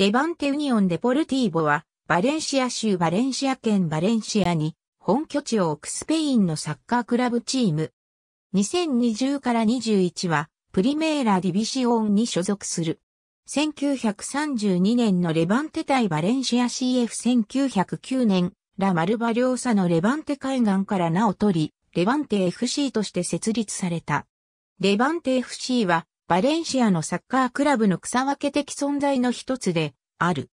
レバンテ・ユニオン・デポルティーボは、バレンシア州バレンシア県バレンシアに、本拠地を置くスペインのサッカークラブチーム。2020から21は、プリメーラ・ディビシオンに所属する。1932年のレバンテ対バレンシア CF1909 年、ラ・マルバ両佐のレバンテ海岸から名を取り、レバンテ FC として設立された。レバンテ FC はバレンシアのサッカークラブの草分け的存在の一つである。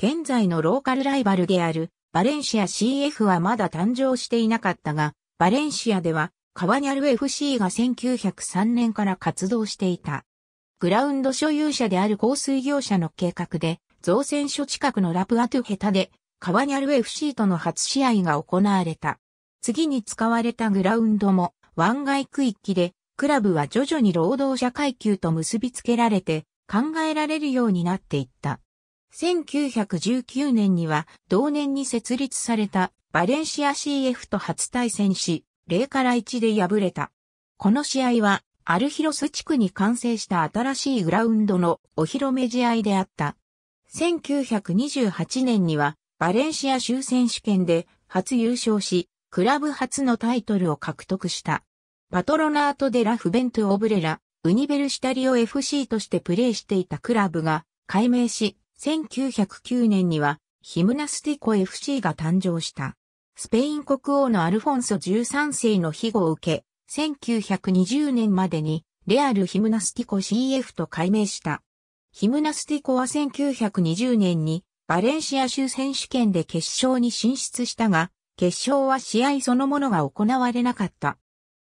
現在のローカルライバルであるバレンシア CF はまだ誕生していなかったが、バレンシアではカバニャル FC が1903年から活動していた。グラウンド所有者である香水業者の計画で、造船所近くのラプアトゥヘタで、カバニャル FC との初試合が行われた。次に使われたグラウンドも湾外区域で、クラブは徐々に労働者階級と結びつけられて考えられるようになっていった。1919年には同年に設立されたバレンシア CF と初対戦し、0から1で敗れた。この試合はアルヒロス地区に完成した新しいグラウンドのお披露目試合であった。1928年にはバレンシア州選手権で初優勝し、クラブ初のタイトルを獲得した。パトロナート・デ・ラ・フベント・オブレラ、ウニベルシタリオ FC としてプレーしていたクラブが改名し、1909年にはヒムナスティコ FC が誕生した。スペイン国王のアルフォンソ13世の庇護を受け、1920年までにレアル・ヒムナスティコ CF と改名した。ヒムナスティコは1920年にバレンシア州選手権で決勝に進出したが、決勝は試合そのものが行われなかった。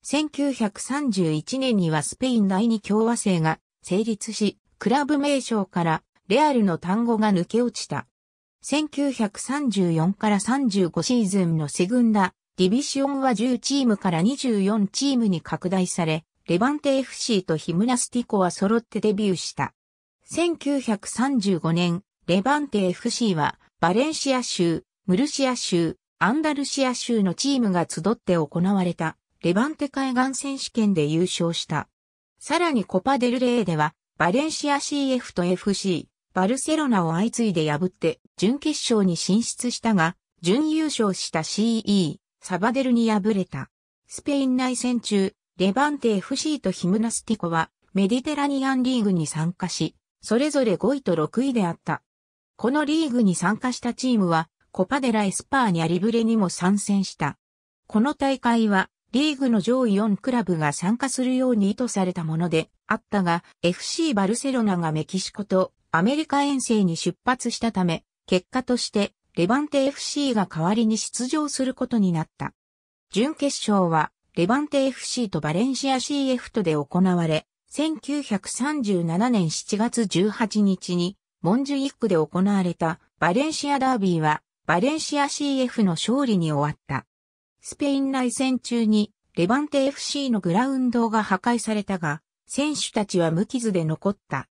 1931年にはスペイン第二共和制が成立し、クラブ名称からレアルの単語が抜け落ちた。1934から35シーズンのセグンダ、ディビションは10チームから24チームに拡大され、レバンテ FC とヒムナスティコは揃ってデビューした。1935年、レバンテ FC はバレンシア州、ムルシア州、アンダルシア州のチームが集って行われたレバンテ海岸選手権で優勝した。さらにコパデルレーでは、バレンシア CF と FC、バルセロナを相次いで破って準決勝に進出したが、準優勝した CE、サバデルに敗れた。スペイン内戦中、レバンテ FC とヒムナスティコはメディテラニアンリーグに参加し、それぞれ5位と6位であった。このリーグに参加したチームは、コパデラエスパーニャリブレにも参戦した。この大会は、リーグの上位4クラブが参加するように意図されたものであったが、FC バルセロナがメキシコとアメリカ遠征に出発したため、結果としてレバンテ FC が代わりに出場することになった。準決勝はレバンテ FC とバレンシア CF とで行われ、1937年7月18日にモンジュイックで行われたバレンシアダービーはバレンシア CF の勝利に終わった。スペイン内戦中にレバンテ FC のグラウンドが破壊されたが、選手たちは無傷で残った。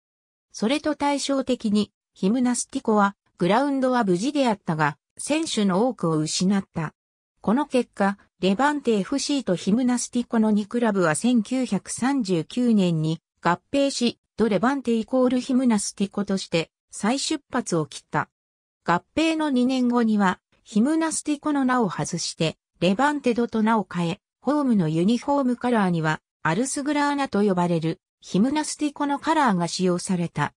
それと対照的に、ヒムナスティコは、グラウンドは無事であったが、選手の多くを失った。この結果、レバンテ FC とヒムナスティコの2クラブは1939年に合併し、ドレバンテイコールヒムナスティコとして再出発を切った。合併の2年後には、ヒムナスティコの名を外して、レバンテドと名を変え、ホームのユニフォームカラーには、アルスグラーナと呼ばれる、ヒムナスティコのカラーが使用された。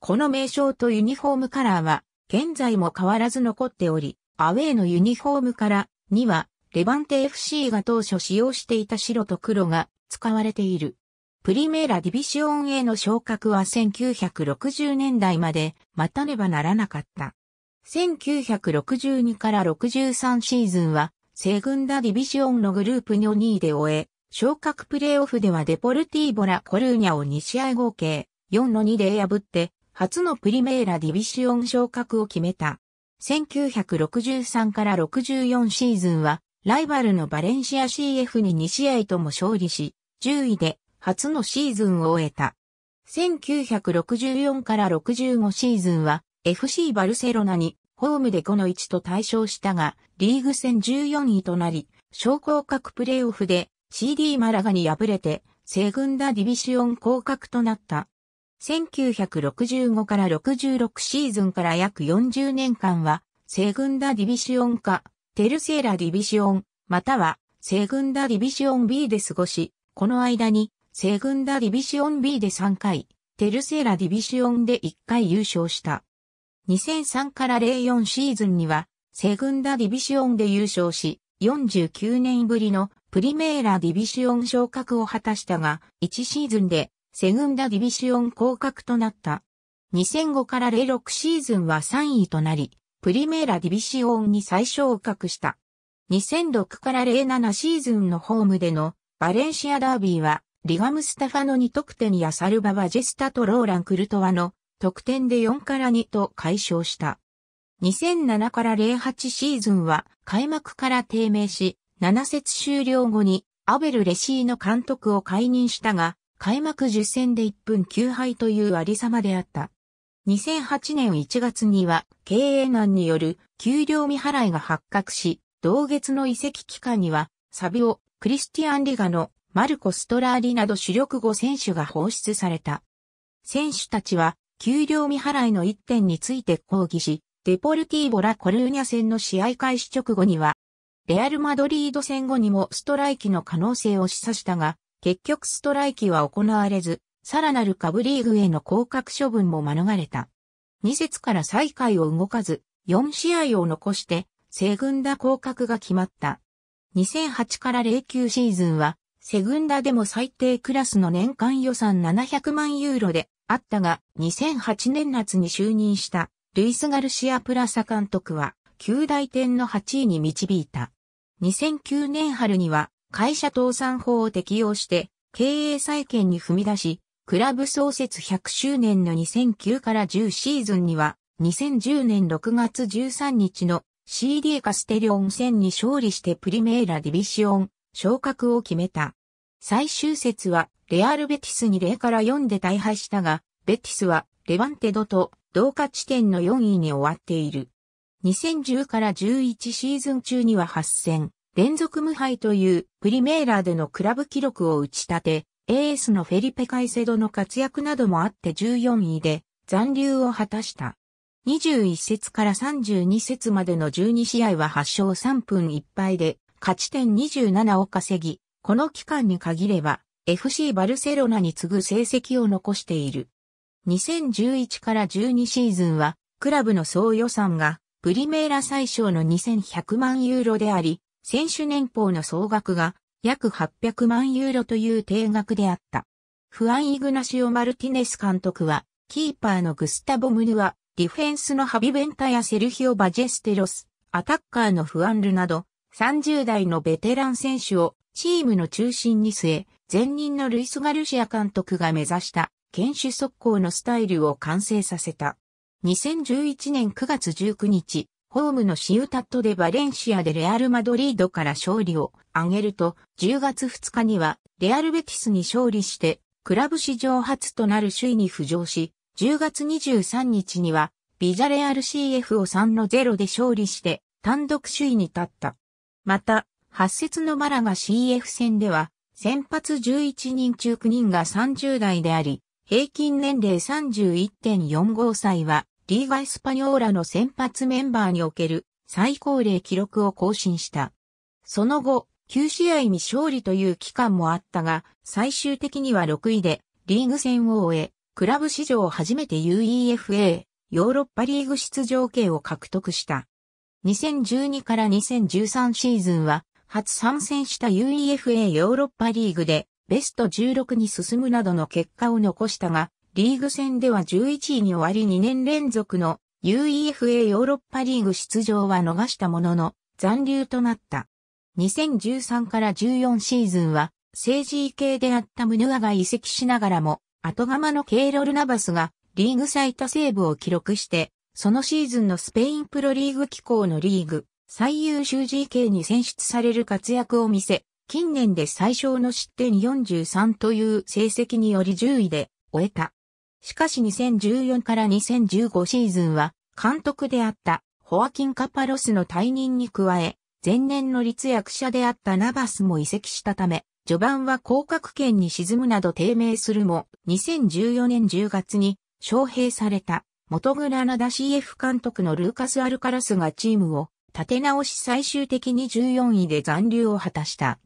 この名称とユニフォームカラーは、現在も変わらず残っており、アウェーのユニフォームカラーには、レバンテ FC が当初使用していた白と黒が使われている。プリメーラディビシオンへの昇格は1960年代まで待たねばならなかった。1962から63シーズンは西軍ダディビシオンのグループの2位で終え、昇格プレーオフではデポルティーボラ・コルーニャを2試合合計4の2で破って、初のプリメーラディビシオン昇格を決めた。1963から64シーズンは、ライバルのバレンシア CF に2試合とも勝利し、10位で初のシーズンを終えた。1964から65シーズンは、FC バルセロナにホームでこの置と対象したが、リーグ戦14位となり、昇降格プレーオフで CD マラガに敗れて、西軍ダディビシオン降格となった。1965から66シーズンから約40年間は、西軍ダディビシオンか、テルセーラディビシオン、または、西軍ダディビシオン B で過ごし、この間に、西軍ダディビシオン B で3回、テルセーラディビシオンで1回優勝した。2003から04シーズンには、セグンダディビシオンで優勝し、49年ぶりのプリメーラディビシオン昇格を果たしたが、1シーズンでセグンダディビシオン降格となった。2005から06シーズンは3位となり、プリメーラディビシオンに再昇格した。2006から07シーズンのホームでのバレンシアダービーは、リガム・スタファノに得点やサルバ・バジェスタとローラン・クルトワの得点で4から2と解消した。2007から08シーズンは開幕から低迷し、7節終了後にアベル・レシーの監督を解任したが、開幕10戦で1分9敗というありさまであった。2008年1月には経営難による給料未払いが発覚し、同月の移籍期間にはサビオ、クリスティアン・リガのマルコ・ストラーリなど主力5選手が放出された。選手たちは給料未払いの一点について抗議し、デポルティーボラ・コルーニャ戦の試合開始直後には、レアル・マドリード戦後にもストライキの可能性を示唆したが、結局ストライキは行われず、さらなる下部リーグへの降格処分も免れた。2節から再開を動かず、4試合を残して、セグンダ降格が決まった。2008から09シーズンは、セグンダでも最低クラスの年間予算700万ユーロで、あったが、2008年夏に就任したルイス・ガルシア・プラサ監督は、旧大点の8位に導いた。2009年春には、会社倒産法を適用して、経営再建に踏み出し、クラブ創設100周年の2009から10シーズンには、2010年6月13日の CD カステリオン戦に勝利してプリメーラディビシオン昇格を決めた。最終節はレアルベティスに0から4で大敗したが、ベティスはレバンテドと同価地点の4位に終わっている。2010から11シーズン中には8戦、連続無敗というプリメーラーでのクラブ記録を打ち立て、エースのフェリペ・カイセドの活躍などもあって14位で残留を果たした。21節から32節までの12試合は8勝3分1敗で勝ち点27を稼ぎ、この期間に限れば FC バルセロナに次ぐ成績を残している。2011から12シーズンはクラブの総予算がプリメーラ最小の2100万ユーロであり、選手年俸の総額が約800万ユーロという定額であった。フアン・イグナシオ・マルティネス監督は、キーパーのグスタボ・ムヌア、ディフェンスのハビベンタやセルヒオ・バジェステロス、アタッカーのフアンルなど、30代のベテラン選手をチームの中心に据え、前任のルイス・ガルシア監督が目指した堅守速攻のスタイルを完成させた。2011年9月19日、ホームのシウタットでバレンシアでレアル・マドリードから勝利を挙げると、10月2日にはレアル・ベティスに勝利して、クラブ史上初となる首位に浮上し、10月23日にはビジャレアル CF を3の0で勝利して単独首位に立った。また、八節のマラが CF 戦では、先発11人中9人が30代であり、平均年齢31.45歳は、リーガ・エスパニョーラの先発メンバーにおける最高齢記録を更新した。その後、9試合に勝利という期間もあったが、最終的には6位でリーグ戦を終え、クラブ史上初めて UEFA、ヨーロッパリーグ出場権を獲得した。2012から2013シーズンは初参戦した UEFA ヨーロッパリーグでベスト16に進むなどの結果を残したが、リーグ戦では11位に終わり2年連続の UEFA ヨーロッパリーグ出場は逃したものの残留となった。2013から14シーズンは政治系であったムヌアが移籍しながらも、後釜のケイロル・ナバスがリーグ最多セーブを記録して、そのシーズンのスペインプロリーグ機構のリーグ、最優秀 GK に選出される活躍を見せ、近年で最小の失点43という成績により10位で終えた。しかし2014から2015シーズンは監督であったホアキン・カパロスの退任に加え、前年の立役者であったナバスも移籍したため、序盤は降格圏に沈むなど低迷するも、2014年10月に招聘された元グラナダ CF 監督のルーカス・アルカラスがチームを立て直し最終的に14位で残留を果たした。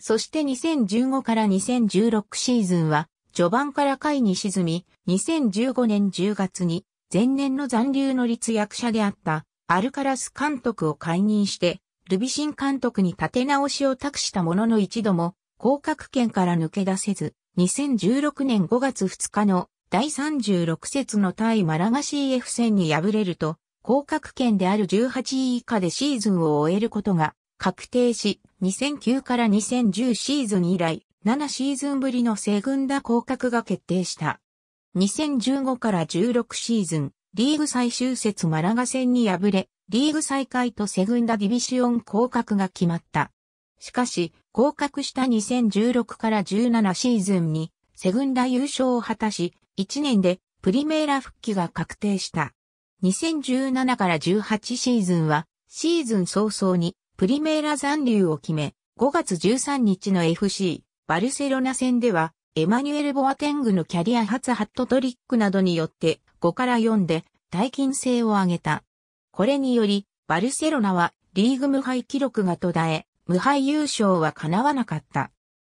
そして2015から2016シーズンは、序盤から下位に沈み、2015年10月に、前年の残留の立役者であった、アルカラス監督を解任して、ルビシン監督に立て直しを託したものの一度も、降格圏から抜け出せず、2016年5月2日の第36節の対マラガシー f 戦に敗れると、降格圏である18位以下でシーズンを終えることが確定し、2009から2010シーズン以来、7シーズンぶりの西軍打降格が決定した。2015から16シーズン、リーグ最終節マラガ戦に敗れ、リーグ再開とセグンダディビシオン降格が決まった。しかし、降格した2016から17シーズンに、セグンダ優勝を果たし、1年でプリメーラ復帰が確定した。2017から18シーズンは、シーズン早々にプリメーラ残留を決め、5月13日の FC、バルセロナ戦では、エマニュエル・ボアテングのキャリア初ハットトリックなどによって5から4で大金星を上げた。これにより、バルセロナはリーグ無敗記録が途絶え、無敗優勝は叶わなかった。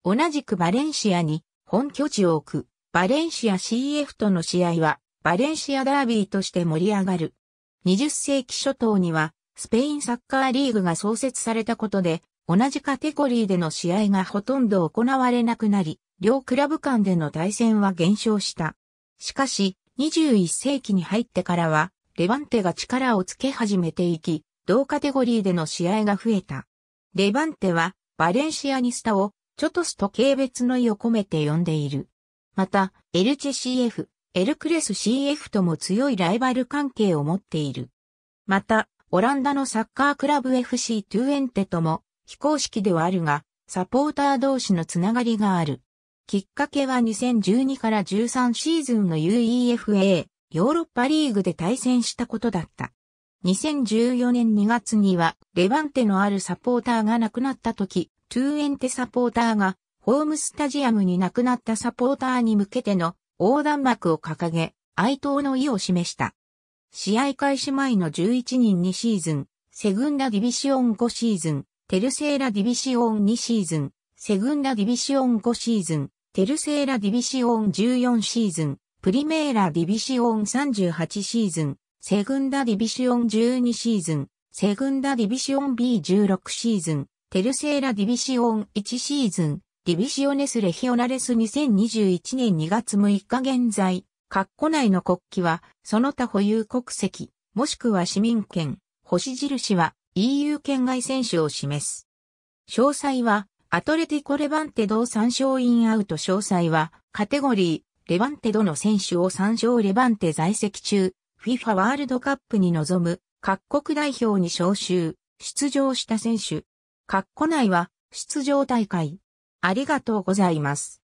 同じくバレンシアに本拠地を置く、バレンシア CF との試合は、バレンシアダービーとして盛り上がる。20世紀初頭には、スペインサッカーリーグが創設されたことで、同じカテゴリーでの試合がほとんど行われなくなり、両クラブ間での対戦は減少した。しかし、21世紀に入ってからは、レバンテが力をつけ始めていき、同カテゴリーでの試合が増えた。レバンテは、バレンシアニスタを、チョトスと軽蔑の意を込めて呼んでいる。また、エルチェ CF、エルクレス CF とも強いライバル関係を持っている。また、オランダのサッカークラブ FC トゥエンテとも非公式ではあるが、サポーター同士のつながりがある。きっかけは2012から13シーズンの UEFA ヨーロッパリーグで対戦したことだった。2014年2月にはレバンテのあるサポーターが亡くなった時、トゥエンテサポーターがホームスタジアムに亡くなったサポーターに向けての横断幕を掲げ、哀悼の意を示した。試合開始前の11人2シーズン、セグンダディビシオン5シーズン、テルセーラディビシオン2シーズン、セグンダディビシオン5シーズン、テルセーラディビシオン14シーズン、プリメーラディビシオン38シーズン、セグンダディビシオン12シーズン、セグンダディビシオン B16 シーズン、テルセーラディビシオン1シーズン、ディビシオネスレヒオナレス2021年2月6日現在、括弧内の国旗は、その他保有国籍、もしくは市民権、星印は EU 圏外選手を示す。詳細は、アトレティコレバンテド参照インアウト詳細は、カテゴリー、レバンテドの選手を参照レバンテ在籍中、FIFA ワールドカップに臨む、各国代表に招集、出場した選手。括弧内は、出場大会、ありがとうございます。